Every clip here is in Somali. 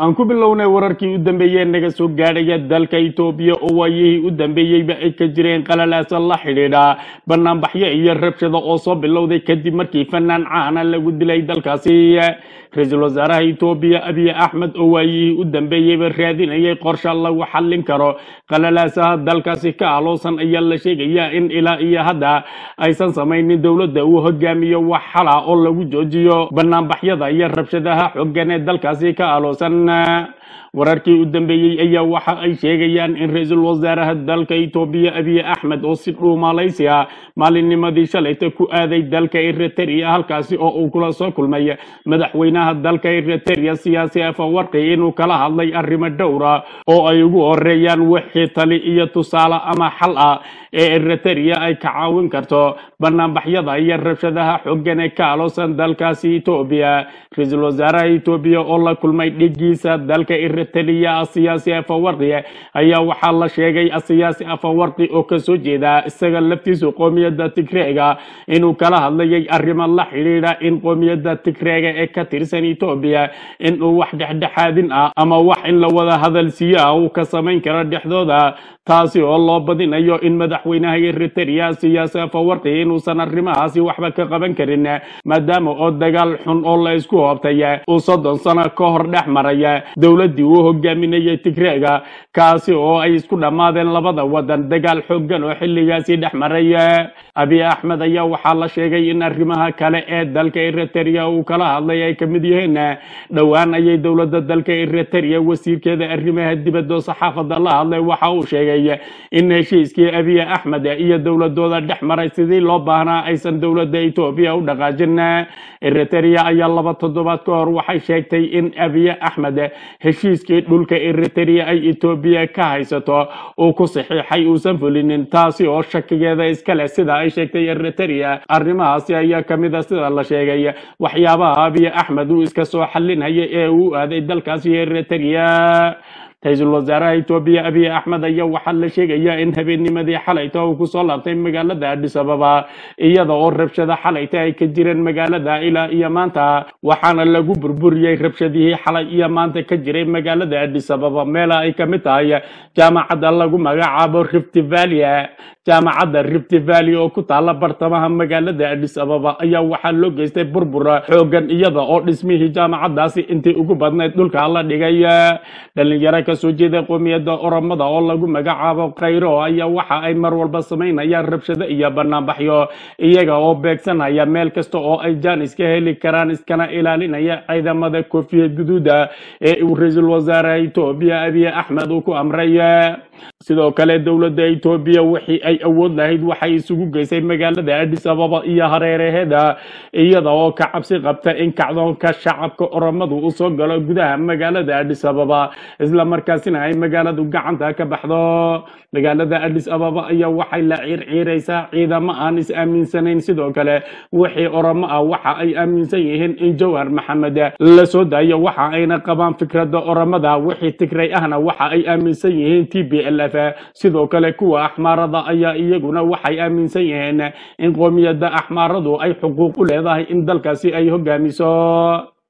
aan ku bilownay wararkii u dambeeyee naga soo gaadhaya dalka itoobiya oo waayihii u dambeeyeyba ay ka jireen qalalaasa la xidhiidha banaanbaxyo iyo rabshada oo soo bilowday kadib markii fanaan caana lagu dilay dalkaasi ra-iisul wasaaraha itoobiya abiy axmed oo waayihii u dambeeyeyba raadinayay qorsha lagu xallin karo qalalaasaha dalkaasi ka aloosan ayaa la sheegayaa in ilaa iyo hadda aysan samaynin dowladda uu hogaamiyo wax xala oo lagu joojiyo banaanbaxyada iyo rabshadaha xoogan ee dalkaasi ka aloosan on wararkii u dambeeyey ayaa waxa ay sheegayaan in ra-iisul wasaaraha dalka itoobiya abiy axmed oo si dhuumalaysi ah maalinnimadii shalayta ku aaday dalka eritariya halkaasi oo uu kula soo kulmay madaxweynaha dalka eriteria siyaasi afawarqi inuu kala hadlay arrimo dhowra ah oo ay ugu horeeyaan wixii tali iyo tusaale ama xal ah ee eriteria ay ka caawin karto banaanbaxyada iyo rabshadaha xoogan ee ka aloosan dalkaasi itoobiya ra-iisul wasaaraha itoobiya oo la kulmay dhiggiisa dalka eritaliya siyaasi afawardi eh, ayaa waxaa la sheegay siyaasi afawardi oo kasoo jeeda isaga laftiisu qoomiyadda tigreega inuu kala hadlayay arrimo la xidhiidha in qoomiyadda tigreega ee ka tirsan etoobiya inuu wax dhexdhexaadin ah ama wax in la wada hadalsiiyoah uu ka samayn karo dhexdooda taasi oo loo badinayo in madaxweynaha eritariya siyaasi afawardi inuusan arrimahaasi waxba ka qaban karin eh, maadaama oo dagaal xun oo la isku hoobtay eh, uu soddon sano ka hor dhex maraya dowlad dowladdii uu hogaaminayay tigreega kaasi oo ay isku dhammaadeen labada waddan dagaal xooggan oo xilligaasii dhex maray abiy axmed ayaa waxaa la sheegay in arrimaha kale ee dalka eriteria uu kala hadlay ay ka mid yihiin dhowaan ayay dowladda dalka eriteria wasiirkeeda arrimaha oo saxaafada la hadlay waxa uu sheegay in heshiiskii abiy axmed iyo dowladooda dhex maray sidii loo baahnaa aysan dowladda etoobiya u dhaqaajin eriteria ayaa laba toddobaad ka hor waxay sheegtay in abiy axmed heshiiskii dhulka eriteria ay etoobiya ka haysato uu ku saxiixay uusan fulinin taasi oo shakigeeda iskaleh sida ay sheegtay eriteria arrimahaasi ayaa ka mid a ah sida la sheegay waxyaabaha abiy axmed uu iska soo xalinaya ee uu aaday dalkaasi eriteria ra-iisul wasaaraha etoobiya abiy axmed ayaa waxaa la sheegayaa in habeennimadii xalayta uu kusoo laabtay magaalada adhisababa iyada oo rabshada xalayta ay ka jireen magaalada ilaa iyo maanta waxaana lagu burburiyey rabshadihii xalay iyo maanta ka jiray magaalada adhisababa meela ay ka mid tahay jaamacadda lagu magacaabo rift valia jaamacadda rifty valley oo ku taalla bartamaha magaalada adis ababa ayaa waxaa loo geystay burbura xoogan iyada oo dhismihii jaamacaddaasi intii ugu badnayd dhulka la dhigay dhallinyaro kasoo jeeda qoomiyadda oramada oo lagu magacaabo khayro ayaa waxa ay mar walba samaynayaan rabshado iyo banaanbaxyo iyaga oo beegsanaya meel kasta oo ay jaanis ka heli karaan iskana ilaalinaya ciidamada koofiyad guduuda ee uu ra-iisul wasaare etoobiya abiy axmed uu ku amray sidoo kale dowladda etoobiya wixii ay awood lahayd waxay isugu geysay magaalada adis ababa iyo hareeraheeda iyada oo ka cabsi qabta in kacdoonka shacabka oramadu usoo galo gudaha magaalada adis ababa isla markaasina ay magaaladu gacanta ka baxdo magaalada adis ababa ayaa waxay la ciirciiraysaa ciidamo aan is aaminsanayn sidoo kale wixii oramo ah waxa ay aaminsan yihiin in jawhar maxamed lasoo daayo waxa ayna qabaan fikradda oromada wixii tigray ahna waxa ay aaminsan yihiin t b mu'alafa sidoo kale kuwa axmaarada ayaa iyaguna waxay aaminsan yihiin in qoomiyadda axmaaradu ay xuquuq u leedahay in dalkaasi ay hogaamiso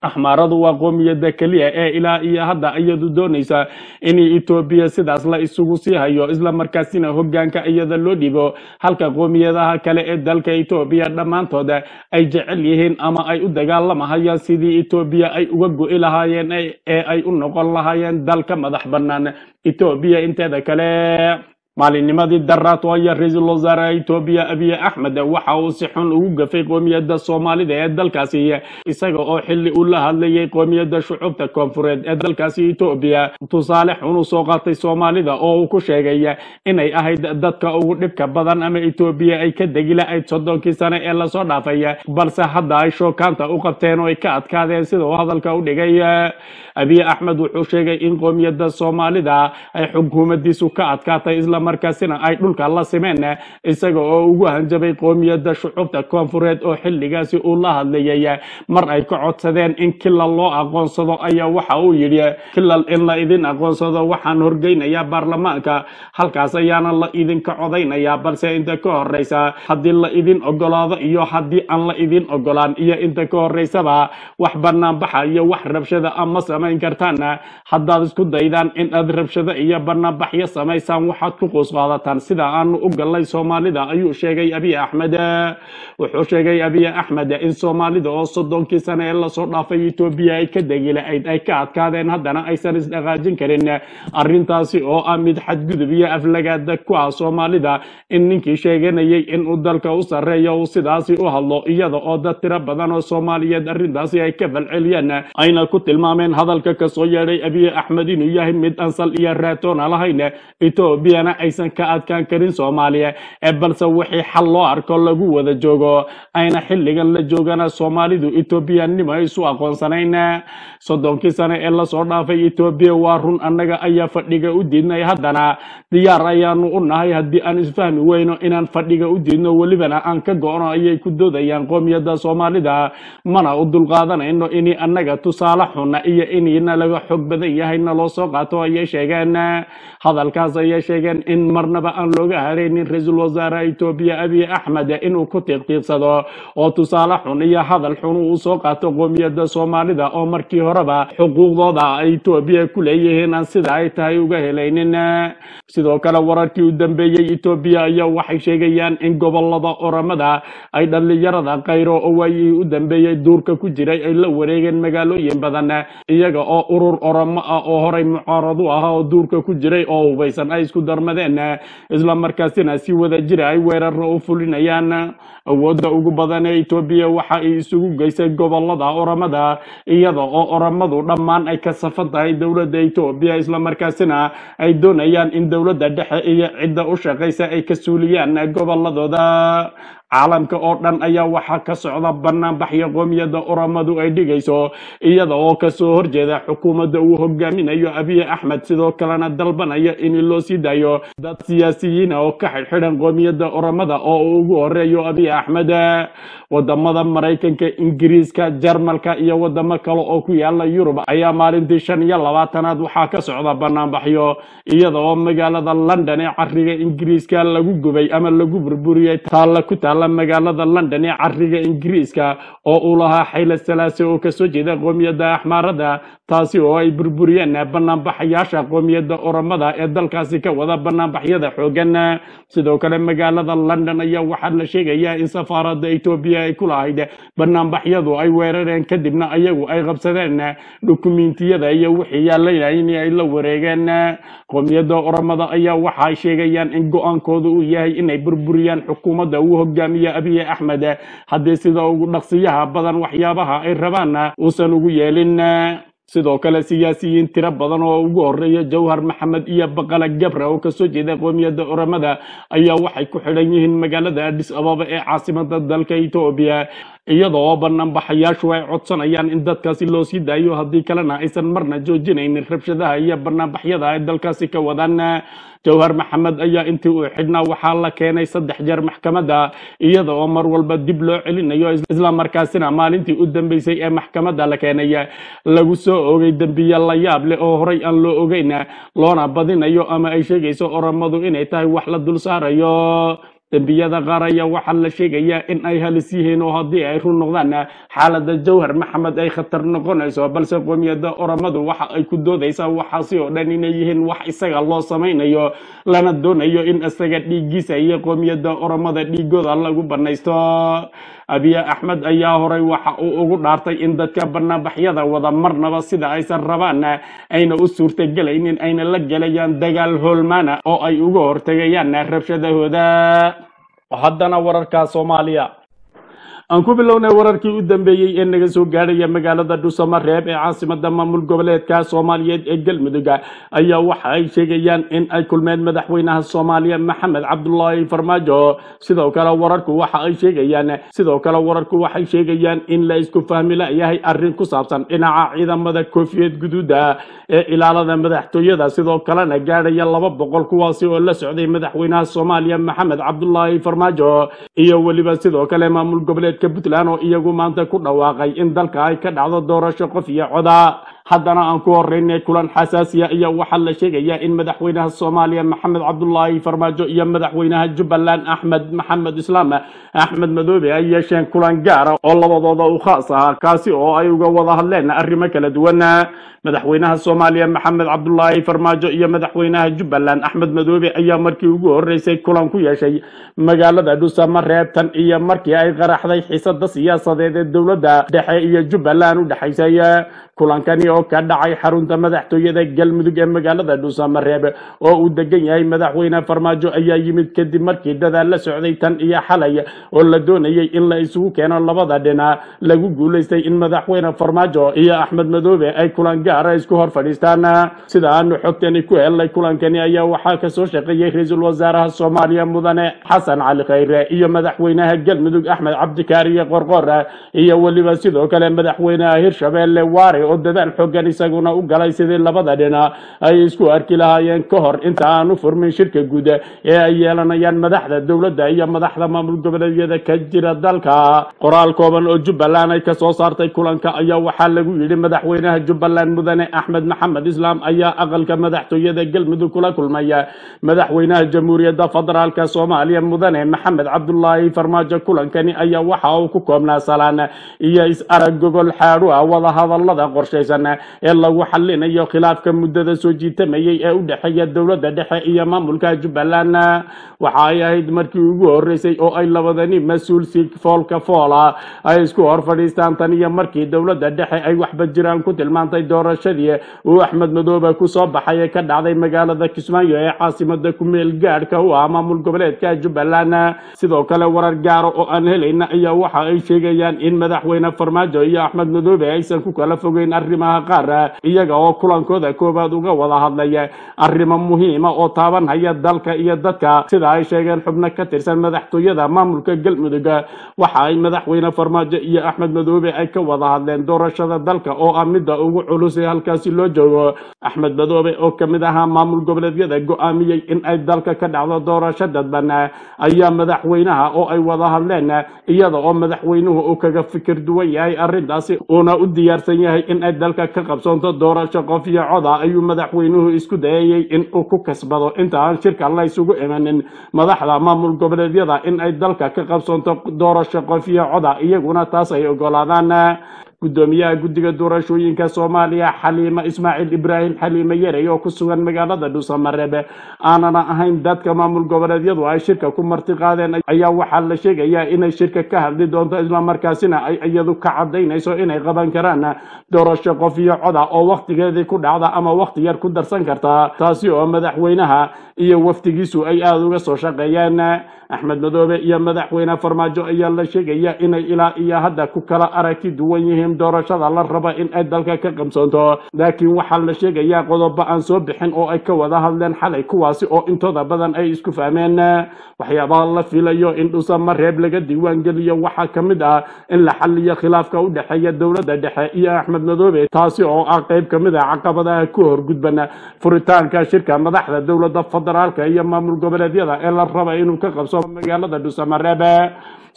axmaaradu waa qoomiyadda keliya ee ilaa iyo hadda iyadu doonaysa in etoobiya sidaas la isugu sii hayo islamarkaasina hogaanka iyada loo dhibo halka qoomiyadaha kale ee dalka etoobiya dhammaantooda ay jecel yihiin ama ay u dagaalamahayaan sidii etoobiya ay uga go'i lahaayeen ee ay u noqon lahaayeen dalka madax bannaan etoobiya inteeda kale maalinnimadii daraato ayaa ra-iisul wasaare etoobiya abiye axmed waxa uu si xun ugu gafay qoomiyadda soomaalida ee dalkaasi isaga oo xilli uu la hadlayay qowmiyadda shucuubta koonfureed ee dalkaasi etoobiya tusaale xun u soo qaatay soomaalida oo uu ku sheegay inay ahayd dadka ugu dhibka badan ama etoobiya ay ka degi ayd soddonkii sane ee lasoo dhaafay balse hadda ay shookaanta u qabteen oo ay ka adkaadeen sida uu hadalka u dhigay abiye axmed wuxuu sheegay in qoomiyadda soomaalida ay xukuumadiisu ka adkaatay islam markaasina ay dhulka la simeen isaga oo ugu hanjabay qoomiyadda shucuubta koonfureed oo xilligaasi uu la hadlayay mar ay ka codsadeen in kilal loo aqoonsado ayaa waxa uu yidhi kilal in la idin aqoonsado waxaan horgeynayaa baarlamaanka halkaas ayaana la idinka codaynayaa balse inta ka horreysa haddii la idin ogolaado iyo haddii aan la idin ogolaan iyo inta ka horreysaba wax banaanbaxa iyo wax rabshada a ma samayn kartaan haddaad isku daydaan in aad rabshado iyo banaanbaxyo samaysaan waxaad ku quus qaadataan sida aanu u galnay soomaalida ayuu sheegay abiy axmed wuxuu sheegay abiy axmed in soomaalida oo soddonkii sane ee lasoo dhaafay etoobiya ay ka degilaayd ay ka adkaadeen haddana aysan isdhaqaajin karin arintaasi oo ah mid xadgudub iyo aflagaada ku ah soomaalida in ninkii sheeganayay inuu dalka u sarreeya uu sidaasi u hadlo iyada oo dad tiro badan oo soomaaliyeed arrintaasi ay ka falceliyeen ayna ku tilmaameen hadalka kasoo yeedhay abiy axmed inuu yahay mid ansal iyo raatoona lahayn etoobiyana aysan ka adkaan karin soomaaliya balse wixii xal loo arko lagu wada joogo ayna xilligan la joogana soomaalidu etoobiyanimo isu aqoonsanayn soddonkii sano ee lasoo dhaafay etoobiya waa run annaga ayaa fadhiga u diidnay haddana diyaar ayaanu u nahay haddii aan isfahmi weyno inaan fadhiga u diidno welibana aan ka go-no ayay ku doodayaan qoomiyadda soomaalida mana u dulqaadanayno inay annaga tusaale xunna iyo iniina laga xoog badan yahayna loo soo qaato ayay sheegeen hadalkaas ayay sheegeen in marnaba aan looga haraynin ra-iisul wasaaraha etoobiya abiy axmed inuu ku tiibqiibsado oo tusaale xun iyo hadal xun uu soo qaato qoomiyadda soomaalida oo markii horeba xuquuqdooda ay etoobiya ku leeyihiin aan sida ay tahay uga helaynin sidoo kale wararkii u dambeeyey etoobiya ayaa waxay sheegayaan in gobolada oramada ay dhallinyarada kayro oo waayihii u dambeeyey duurka ku jiray ay la wareegeen magaalooyin badan iyaga oo urur oramo ah oo horay mucaaradu ahaa oo duurka ku jiray oo hubaysan ay isku darmadeen badeen isla markaasina si wada jira ah ay weeraro u fulinayaan awoodda ugu badan ee etoobiya waxa ay isugu geysay gobollada oramada iyada oo oramadu dhammaan ay ka safan tahay dowladda etoobiya islamarkaasina ay doonayaan in dowladda dhexe iyo cidda u shaqaysa ay ka suuliyaan gobolladooda caalamka oo dhan ayaa waxaa ka socda bannaanbaxyo qoomiyadda oromadu ay dhigayso iyada oo kasoo horjeeda xukuumadda uu hogaaminayo abiy axmed sidoo kalena dalbanaya in loo sii daayo dad siyaasiyiina ah oo ka xidxidhan qoomiyadda oromada oo uu ugu horeeyo abiy axmed wadamada maraykanka ingiriiska jarmalka iyo wadamo kale oo ku yaala yurub ayaa maalintii shan iyo labaatanaad waxaa ka socda banaanbaxyo iyada oo magaalada london ee cariga ingiriiska lagu gubay ama lagu burburiyey taalla ku taala taalla magaalada london ee carriga ingiriiska oo uu lahaa xayla salaase oo kasoo jeeda qoomiyadda axmaarada taasi oo ay burburiyeen banaanbaxayaasha qoomiyadda oromada ee dalkaasi ka wada banaanbaxyada xoogan sidoo kale magaalada london ayaa waxaa la sheegayaa in safaarada etoobiya ay ku lahayd banaanbaxyadu ay weerareen kadibna ayagu ay qabsadeen dukumiintiyada iyo wixii yaalayna in ay la wareegeen qoomiyadda oromada ayaa waxaay sheegayaan in go-aankooda uu yahay inay burburiyaan xukuumadda uu hogaam islaam iyo abiye axmed haddii sida ugu dhaqsiyaha badan waxyaabaha ay rabaanna uusan ugu yeelin eh, sidoo kale siyaasiyiin tiro badan oo ugu horreeya jawhar maxamed iyo baqala gabra oo kasoo jeeda qoomiyadda oramada ayaa waxay ku xidhan yihiin magaalada adis ababa ee caasimada dalka etoobiya iyadoo banaanbaxayaashu ay codsanayaan in dadkaasi loo sii daayo haddii kalena aysan marna joojinaynin rabshadaha iyo banaanbaxyada ay dalkaasi ka wadaan jawhar maxamed ayaa intii uu xidhnaa waxaa la keenay saddex jeer maxkamadda iyada oo mar walba dib loo celinayo isla markaasina maalintii u dambeysay ee maxkamadda la keenay lagu soo loo ogay dembiya la yaab leh oo horay aan loo ogayna loona badinayo ama ay sheegayso oramadu inay tahay wax la dul saarayo dembiyada qaar ayaa waxaa la sheegayaa in ay halis yihiin oo haddii ay run noqdaan xaaladda jawhar maxamed ay khatar noqonayso balse qoomiyadda oramadu waxa ay ku doodaysaa waxaasi oo dhan inay yihiin wax isaga loo samaynayo lana doonayo in isaga dhiigiisa iyo qoomiyadda oramada dhiigooda lagu bannaysto abiya axmed ayaa horay waxa uu ugu dhaartay in dadka banaanbaxyada wada marnaba sida aysan rabaanna ayna u suurtagelaynin ayna la gelayaan dagaal holmana oo ay uga hortegayaan rabshadahooda haddana wararka soomaaliya aan ku bilownay wararkii u dambeeyey ee naga soo gaadhaya magaalada dhuusamareeb ee caasimada maamul goboleedka soomaaliyeed ee galmudugga ayaa waxa ay sheegayaan in ay kulmeen madaxweynaha soomaaliya maxamed cabdulaahi farmaajo sidoo kale wararku waxa ay sheegayaan sidoo kale wararku waxay sheegayaan in la isku fahmi layahay arrin ku saabsan dhinaca ciidamada koofiyeed guduudda ee ilaalada madaxtooyada sidoo kalena gaadhaya laba boqol kuwaasi oo la socday madaxweynaha soomaaliya maxamed cabdulaahi farmaajo iyo weliba sidoo kale maamul goboleed dalka puntland oo iyagu maanta ku dhawaaqay in dalka ay ka dhacdo doorasho qof iyo codaa haddana aan ku horeynay kulan xasaasiya ayaa waxaa la sheegayaa in madaxweynaha soomaaliya maxamed cabdulaahi farmaajo iyo madaxweynaha jubbaland axmed maxamed islaam axmed madoobe ay yeesheen kulan gaara ah oo labadooda u khaas ahaa kaasi oo ay uga wada hadleen arrimo kala duwan madaxweynaha soomaaliya maxamed cabdulaahi farmaajo iyo madaxweynaha jubbaland axmed madoobe ayaa markii ugu horreysay kulan ku yeeshay magaalada dhusama reebtan iyo markii ay qaraxday xiisada siyaasadeed ee dowladda dhexe iyo jubbaland u dhexaysay kulankani oo ka dhacay xarunta madaxtooyada galmudug ee magaalada dhuusamareebe oo uu degan yahay madaxweyne farmaajo ayaa yimid kadib markii dadaal la socday tan iyo xalay oo la doonayay in la isugu keeno labada dhinac lagu guulaystay in madaxweyne farmaajo iyo axmed madoobe ay kulan gaara ah isku hor fadhiistaan sida aanu xogtani ku helnay kulankani ayaa waxaa kasoo soo shaqeeyey ra-iisul wasaaraha soomaaliya mudane xasan cali khayre iyo madaxweynaha galmudug axmed cabdikaariye qorqor iyo weliba sidoo kale madaxweynaha hirshabeelle waare oo dadaal xoggan isaguna u galay sidii labada dhinac ay isku arki lahaayeen ka hor inta aan u furmin shirka guud ee ay yeelanayaan madaxda dowladda iyo madaxda maamul goboleedyada ka jira dalka qoraal kooban oo jubbaland ay kasoo saartay kulanka ayaa waxaa lagu yidhi madaxweynaha jubbaland mudane axmed maxamed islaam ayaa aqalka madaxtooyada galmudug kula kulmaya madaxweynaha jamhuuriyadda federaalka soomaaliya mudane maxamed cabdulaahi farmaajo kulankani ayaa waxa uu ku koobnaa salaan iyo is arag gogol xaadhu ah wadahadallada qorshaysan dhaqan ee lagu xalinayo khilaafka muddada soo jiitamayay ee u dhexeeya dowladda dhexe iyo maamulka jubbaland waxa ay ahayd markii ugu horreysay oo ay labadani mas-uul si foolka foola ay isku hor fadhiistaan tan iyo markii dowladda dhexe ay waxba jiraan ku tilmaantay doorashadii uu axmed madoobe kusoo baxay ee ka dhacday magaalada kismaayo ee caasimada kumeel gaadhka u ah maamul goboleedka jubbaland sidoo kale warar gaaro oo aan helayna ayaa waxa ay sheegayaan in madaxweyne farmaajo iyo axmed madoobe aysan ku kala fogeyn arrimaha qaar iyaga oo kulankooda koowaad uga wada hadlaya arrimo muhiima oo taabanhaya dalka iyo dadka sida ay sheegeen xubno ka tirsan madaxtooyada maamulka galmudug waxa ay madaxweyne farmaajo iyo axmed madoobe ay ka wada hadleen doorashada dalka oo ah midda ugu culus ee halkaasi loo joogo axmed madoobe oo ka mid ahaa maamul goboleedyada go'aamiyey in ay dalka ka dhacdo doorasho dadban ayaa madaxweynaha oo ay wada hadleen iyada oo madaxweynuhu uu kaga fikir duwan yahay arrintaasi uuna u diyaarsan yahay in ay dalka ka qabsoonto doorasho qof iyo coda ayuu madaxweynuhu isku dayayay in uu ku kasbado inta aan shirka laysugu imanin madaxda maamul goboleedyada in ay dalka ka qabsoonto doorasho qof iyo coda iyaguna taas ay ogolaadaan guddoomiyaha guddiga doorashooyinka soomaaliya xaliime ismaaciil ibraahim xaliime yarey oo ku sugan magaalada dhuusamareebe aanana ahayn dadka maamul goboleedyadu ay shirka ku martiqaadeen ayaa waxaa la sheegayaa inay shirka ka hadli doonto islamarkaasina ay iyadu ka caddaynayso inay qaban karaan doorasho qof iyo coda ah oo wakhtigeedii ku dhacda ama wakhti yar ku darsan kartaa taasi oo madaxweynaha iyo wafdigiisu ay aada uga soo shaqeeyeen axmed madoobe iyo madaxweyne farmaajo ayaa la sheegaya inay ilaa iyo hadda ku kala aragti duwan yihiin in doorashada la rabo in ay dalka ka qabsoonto laakiin waxaa la sheegayaa qodobo aan soo bixin oo ay ka wada hadleen xalay kuwaasi oo intooda badan ay isku fahmeen waxyaabaha la filayo in dhusama reeb laga diiwaangeliyo waxaa ka mid ah in la xaliyo khilaafka u dhexeeya dowladda dhexe iyo axmed madoobe taasi oo ah qayb ka mid ah caqabadaha ku horgudban furitaanka shirka madaxda dowladda federaalka iyo maamul goboleedyada ee la raba inuu ka qabso magaalada dhusama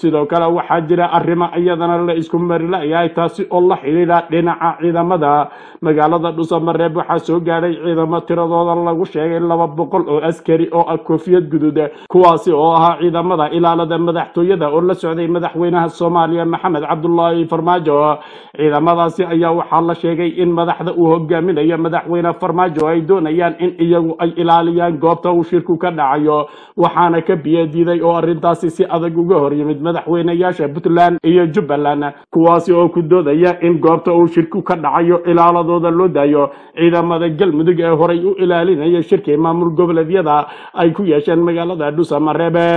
sidoo kale waxaa jira arrimo iyadana la isku marila'yahay taasi taasi oo la xidhiida dhinaca ciidamada magaalada dhusamareeb waxaa soo gaadhay ciidamo tiradooda lagu sheegay laba boqol oo askari oo ah koofiyad guduuda eh, kuwaasi oo ahaa ciidamada ilaalada madaxtooyada oo la socday madaxweynaha soomaaliya maxamed cabdulaahi farmaajo ciidamadaasi ayaa waxaa la sheegay in madaxda uu hogaaminayo madaxweyne farmaajo ay doonayaan in iyagu ay ilaaliyaan goobta uu shirku ka dhacayo waxaana ka biyadiiday oo arrintaasi si adag uga hor yimid madaxweyneyaasha puntland iyo jubbaland kuwaasi oo ku dooday doodaya in goobta uu shirku ka dhacayo ilaaladooda loo daayo ciidamada galmudug ee horay u ilaalinaya shirkii maamul goboleedyada ay ku yeesheen magaalada dhuusamareebe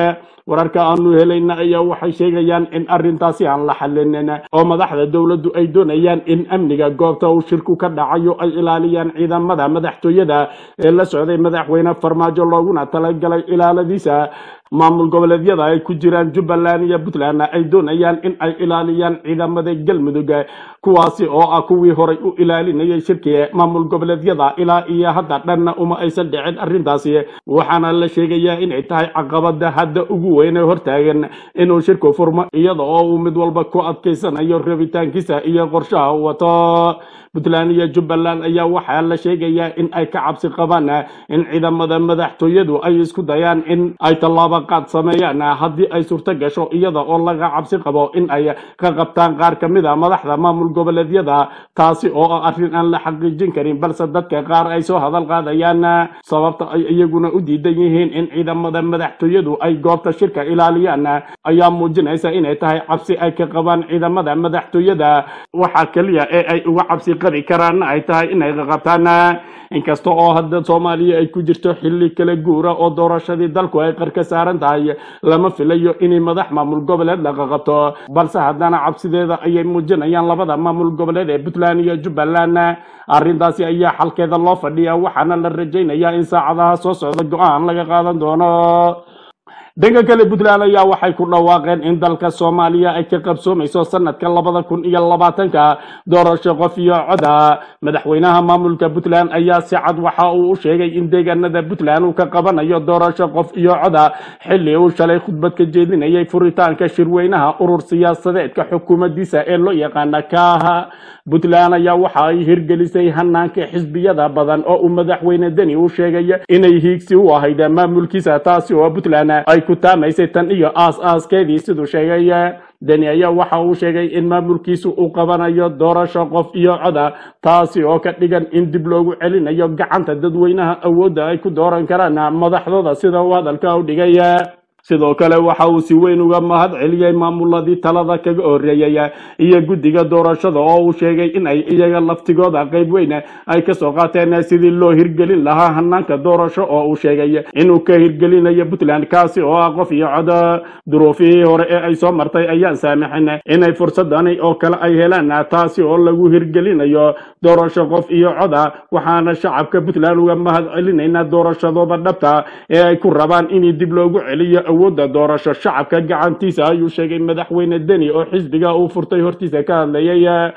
wararka aanu helayna ayaa waxay sheegayaan in arintaasi aan la xalinin oo madaxda dowladdu ay doonayaan in amniga goobta uu shirku ka dhacayo ay ilaaliyaan ciidamada madaxtooyada ee la socday madaxweyne farmaajo looguna talagalay ilaaladiisa maamul goboleedyada ay ku jiraan jubbaland iyo puntlandna ay doonayaan in ay ilaaliyaan ciidamada galmudug kuwaasi oo ah kuwii horay u ilaalinayay shirkii maamul goboleedyada ilaa iyo hadda dhanna uma aysan dhicin arrintaasi waxaana la sheegayaa inay tahay caqabada hadda ugu weyne hortaagan inuu shirku furmo iyada oo uu mid walba ku adkaysanayo rabitaankiisa iyo qorshaha u wato puntland iyo jubbaland ayaa waxaa la sheegayaa in ay ka cabsi qabaan in ciidamada madaxtooyadu ay isku dayaan in ay tallaaba qaad sameeyaan haddii ay suurto gasho iyada oo laga cabsi qabo in ay ka qabtaan qaar ka mid a madaxda maamul goboleedyada taasi oo ah arrin aan la xaqiijin karin balse dadka qaar ay soo hadal qaadayaan sababta ay iyaguna u diidan yihiin in ciidamada madaxtooyadu ay goobta shirka ilaaliyaan ayaa muujinaysa inay tahay cabsi ay ka qabaan ciidamada madaxtooyada waxaa keliya ee ay uga cabsi qabi karaanna ay tahay inay qaqabtaan inkasta oo hadda soomaaliya ay ku jirto xilli kala guura oo doorashadii dalku ay qarka saar saaran tahay lama filayo inay madax maamul goboleed dhaqaqabto balse haddana cabsideeda ayay muujinayaan labada maamul goboleed ee puntland iyo jubbaland arrintaasi ayaa xalkeeda loo fadhiya waxaana la rajaynayaa in saacadaha soo socda go-aan laga qaadan doono dhanka kale puntland ayaa waxay ku dhawaaqeen in dalka soomaaliya ay ka qabsoomayso sanadka labada kun iyo labaatanka doorasho qof iyo coda madaxweynaha maamulka puntland ayaa si cad waxa uu u sheegay in deegaanada puntland uu ka qabanayo doorasho qof iyo coda xilli uu shalay khudbad ka jeedinayay furitaanka shirweynaha urur siyaasadeedka xukuumaddiisa ee loo yaqaana kaaha puntland ayaa waxa ay hirgelisay hanaanka xisbiyada badan oo uu madaxweyne deni u sheegay inay hiigsi u ahayd maamulkiisa taasi oo puntland ku taamaysay tan iyo aas aaskeedii siduu sheegay deni ayaa waxa uu sheegay in maamulkiisu uu qabanayo doorasho qof iyo coda taasi oo ka dhigan in dib loogu celinayo gacanta dadweynaha awoodda ay ku dooran karaan madaxdooda sida uu hadalka u dhigay sidoo kale waxa uu si weyn uga mahad celiyey maamuladii talada kaga horeeyey iyo guddiga doorashada oo uu sheegay in ay iyaga laftigooda qayb weyn ay kasoo qaateen sidii loo hirgelin lahaa hanaanka doorasho oo uu sheegay inuu ka hirgelinayo puntland kaasi oo ah qof iyo cod duruufihii hore ee ay soo martay ayaan saamixin inay fursadani oo kale ay helaan taasi oo lagu hirgelinayo doorasho qof iyo coda waxaana shacabka puntland uga mahad celinayna doorashadoba dhabta ee ay ku rabaan in dib loogu celiyo awoodda doorasho shacabka gacantiisa ayuu sheegay madaxweyne deni oo xisbiga uu furtay hortiisa ka hadlayay